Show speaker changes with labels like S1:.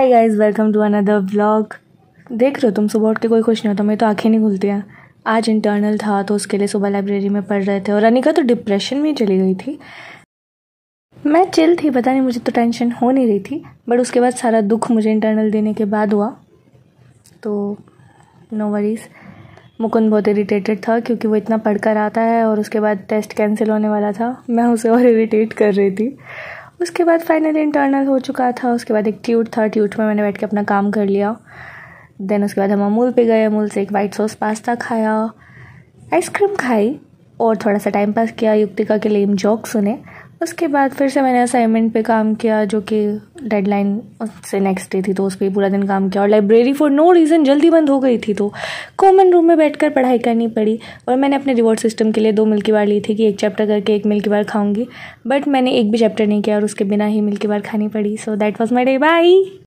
S1: hi guys welcome to another vlog देख रहे हो तुम सुबह उठ के कोई खुश नहीं होता मेरी तो आंखें नहीं खुलती हैं आज इंटरनल था तो उसके लिए सुबह लाइब्रेरी में पढ़ रहे थे और अनिका तो डिप्रेशन में चली गई थी मैं चिल थी पता नहीं मुझे तो टेंशन हो नहीं रही थी बट उसके बाद सारा दुख मुझे इंटरनल देने के बाद हुआ तो नो वरीज़ मुकुंद बहुत इरीटेटेड था क्योंकि वो इतना पढ़ कर आता है और उसके बाद टेस्ट कैंसिल होने वाला था मैं उसे और इरीटेट कर रही थी उसके बाद फाइनली इंटरनल हो चुका था उसके बाद एक ट्यूट था ट्यूट में मैंने बैठ के अपना काम कर लिया देन उसके बाद हम अमूल पे गए अमूल से एक वाइट सॉस पास्ता खाया आइसक्रीम खाई और थोड़ा सा टाइम पास किया युक्तिका के लेम जॉक सुने उसके बाद फिर से मैंने असाइनमेंट पे काम किया जो कि डेडलाइन उससे नेक्स्ट डे थी तो उस पर पूरा दिन काम किया और लाइब्रेरी फॉर नो रीज़न जल्दी बंद हो गई थी तो कॉमन रूम में बैठकर पढ़ाई करनी पड़ी और मैंने अपने रिवॉर्ड सिस्टम के लिए दो मिल्की बार ली थी कि एक चैप्टर करके एक मिल्की बार खाऊंगी बट मैंने एक भी चैप्टर नहीं किया और उसके बिना ही मिल्की बार खानी पड़ी so that was my day by